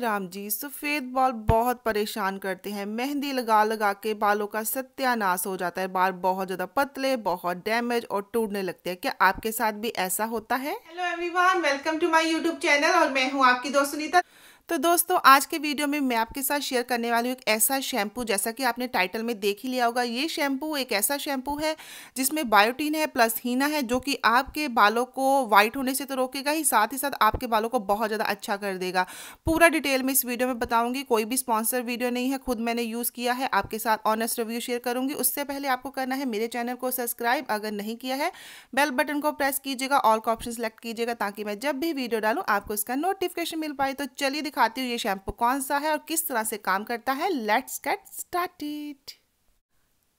राम जी सफ़ेद बाल बहुत परेशान करते हैं मेहंदी लगा लगा के बालों का सत्यानाश हो जाता है बाल बहुत ज़्यादा पतले बहुत डैमेज और टूटने लगते हैं क्या आपके साथ भी ऐसा होता है hello everyone welcome to my YouTube channel और मैं हूँ आपकी दोस्त सुनीता तो दोस्तों आज के वीडियो में मैं आपके साथ शेयर करने वाली हूँ एक ऐसा शैम्पू जैसा कि आपने टाइटल में देख ही लिया होगा ये शैम्पू एक ऐसा शैम्पू है जिसमें बायोटीन है प्लस हीना है जो कि आपके बालों को वाइट होने से तो रोकेगा ही साथ ही साथ आपके बालों को बहुत ज़्यादा अच्छा कर देगा पूरा डिटेल में इस वीडियो में बताऊँगी कोई भी स्पॉन्सर वीडियो नहीं है खुद मैंने यूज़ किया है आपके साथ ऑनेस्ट रिव्यू शेयर करूँगी उससे पहले आपको करना है मेरे चैनल को सब्सक्राइब अगर नहीं किया है बेल बटन को प्रेस कीजिएगा ऑल का ऑप्शन सेलेक्ट कीजिएगा ताकि मैं जब भी वीडियो डालूँ आपको इसका नोटिफिकेशन मिल पाए तो चलिए दिखाती हूँ ये शैम्पू कौन सा है और किस तरह से काम करता है लेट्स गेट स्टार्टेड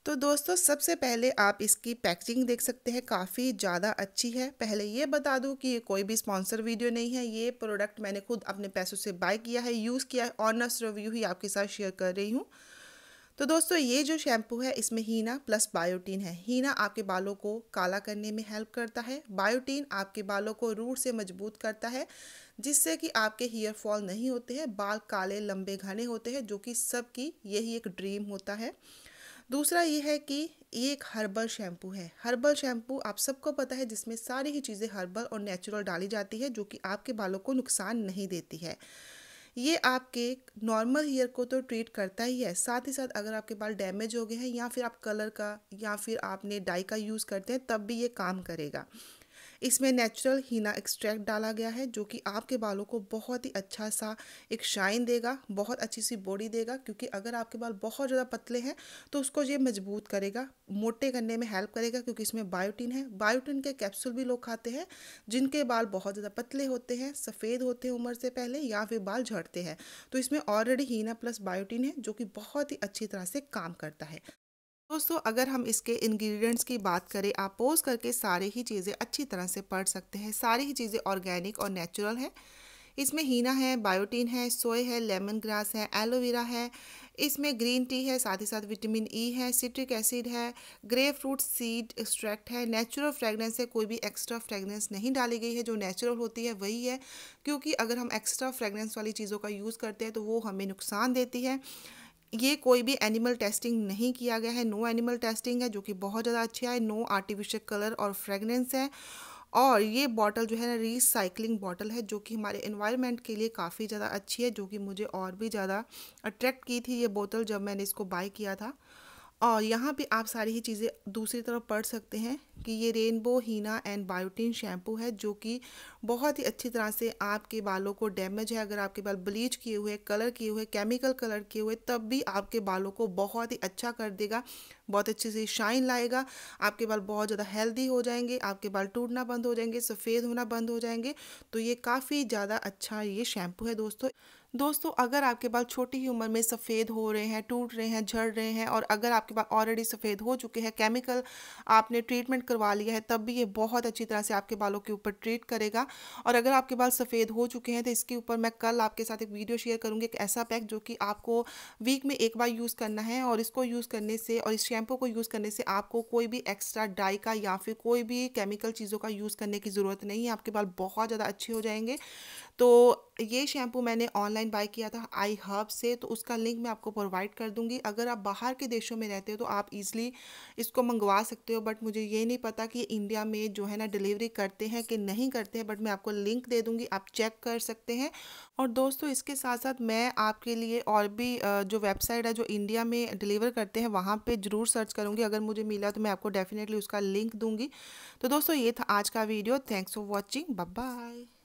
तो दोस्तों सबसे पहले आप इसकी पैकेजिंग देख सकते हैं काफ़ी ज़्यादा अच्छी है पहले ये बता दूँ कि ये कोई भी स्पॉन्सर वीडियो नहीं है ये प्रोडक्ट मैंने खुद अपने पैसों से बाय किया है यूज़ किया है ऑनर्स रिव्यू ही आपके साथ शेयर कर रही हूँ तो दोस्तों ये जो शैम्पू है इसमें हीना प्लस बायोटीन है हीना आपके बालों को काला करने में हेल्प करता है बायोटीन आपके बालों को रूट से मजबूत करता है जिससे कि आपके हेयर फॉल नहीं होते हैं बाल काले लंबे घने होते हैं जो कि सबकी यही एक ड्रीम होता है दूसरा ये है कि ये एक हर्बल शैम्पू है हर्बल शैम्पू आप सबको पता है जिसमें सारी ही चीज़ें हर्बल और नेचुरल डाली जाती है जो कि आपके बालों को नुकसान नहीं देती है ये आपके नॉर्मल हेयर को तो ट्रीट करता ही है साथ ही साथ अगर आपके बाल डैमेज हो गए हैं या फिर आप कलर का या फिर आपने डाई का यूज़ करते हैं तब भी ये काम करेगा इसमें नेचुरल हीना एक्सट्रैक्ट डाला गया है जो कि आपके बालों को बहुत ही अच्छा सा एक शाइन देगा बहुत अच्छी सी बॉडी देगा क्योंकि अगर आपके बाल बहुत ज़्यादा पतले हैं तो उसको ये मजबूत करेगा मोटे करने में हेल्प करेगा क्योंकि इसमें बायोटिन है बायोटिन के कैप्सूल भी लोग खाते हैं जिनके बाल बहुत ज़्यादा पतले होते हैं सफ़ेद होते हैं उम्र से पहले या फिर बाल झड़ते हैं तो इसमें ऑलरेडी हीना प्लस बायोटिन है जो कि बहुत ही अच्छी तरह से काम करता है दोस्तों अगर हम इसके इंग्रेडिएंट्स की बात करें आप पोज करके सारे ही चीज़ें अच्छी तरह से पढ़ सकते हैं सारी ही चीज़ें ऑर्गेनिक और नेचुरल हैं इसमें हीना है बायोटीन है सोए है लेमन ग्रास है एलोवेरा है इसमें ग्रीन टी है साथ ही साथ विटामिन ई e है सिट्रिक एसिड है ग्रे फ्रूट सीड एक्सट्रैक्ट है नेचुरल फ्रेगनेंस है कोई भी एक्स्ट्रा फ्रेगनेंस नहीं डाली गई है जो नेचुरल होती है वही है क्योंकि अगर हम एक्स्ट्रा फ्रेगनेंस वाली चीज़ों का यूज़ करते हैं तो वो हमें नुकसान देती है ये कोई भी एनिमल टेस्टिंग नहीं किया गया है नो एनिमल टेस्टिंग है जो कि बहुत ज़्यादा अच्छी है नो आर्टिफिशियल कलर और फ्रेगनेंस है और ये बॉटल जो है ना रिसाइकलिंग बॉटल है जो कि हमारे इन्वायरमेंट के लिए काफ़ी ज़्यादा अच्छी है जो कि मुझे और भी ज़्यादा अट्रैक्ट की थी ये बोतल जब मैंने इसको बाई किया था और यहाँ पे आप सारी ही चीज़ें दूसरी तरफ पढ़ सकते हैं कि ये rainbow henna and biotin shampoo है जो कि बहुत ही अच्छी तरह से आपके बालों को डैमेज है अगर आपके बाल ब्लीच किए हुए कलर किए हुए केमिकल कलर किए हुए तब भी आपके बालों को बहुत ही अच्छा कर देगा बहुत अच्छे से शाइन लाएगा आपके बाल बहुत ज़्यादा हेल्दी हो जाएंगे आपके बाल टूटना बंद हो जाएंगे सफ़ेद होना बंद हो जाएंगे तो ये काफ़ी ज़्यादा अच्छा ये शैम्पू है दोस्तों दोस्तों अगर आपके बाल छोटी ही उम्र में सफ़ेद हो रहे हैं टूट रहे हैं झड़ रहे हैं और अगर आपके बाल ऑलरेडी सफ़ेद हो चुके हैं केमिकल आपने ट्रीटमेंट करवा लिया है तब भी ये बहुत अच्छी तरह से आपके बालों के ऊपर ट्रीट करेगा और अगर आपके बाल सफ़ेद हो चुके हैं तो इसके ऊपर मैं कल आपके साथ एक वीडियो शेयर करूँगी एक ऐसा पैक जो कि आपको वीक में एक बार यूज़ करना है और इसको यूज़ करने से और इस शैम्पू को यूज़ करने से आपको कोई भी एक्स्ट्रा डाई का या फिर कोई भी केमिकल चीज़ों का यूज़ करने की ज़रूरत नहीं है आपके बाल बहुत ज़्यादा अच्छे हो जाएंगे तो ये शैम्पू मैंने ऑनलाइन बाय किया था आई हर्ब से तो उसका लिंक मैं आपको प्रोवाइड कर दूंगी अगर आप बाहर के देशों में रहते हो तो आप इजीली इसको मंगवा सकते हो बट मुझे ये नहीं पता कि इंडिया में जो है ना डिलीवरी करते हैं कि नहीं करते हैं बट मैं आपको लिंक दे दूंगी आप चेक कर सकते हैं और दोस्तों इसके साथ साथ मैं आपके लिए और भी जो वेबसाइट है जो इंडिया में डिलीवर करते हैं वहाँ पर ज़रूर सर्च करूँगी अगर मुझे मिला तो मैं आपको डेफिनेटली उसका लिंक दूँगी तो दोस्तों ये था आज का video thanks for watching bye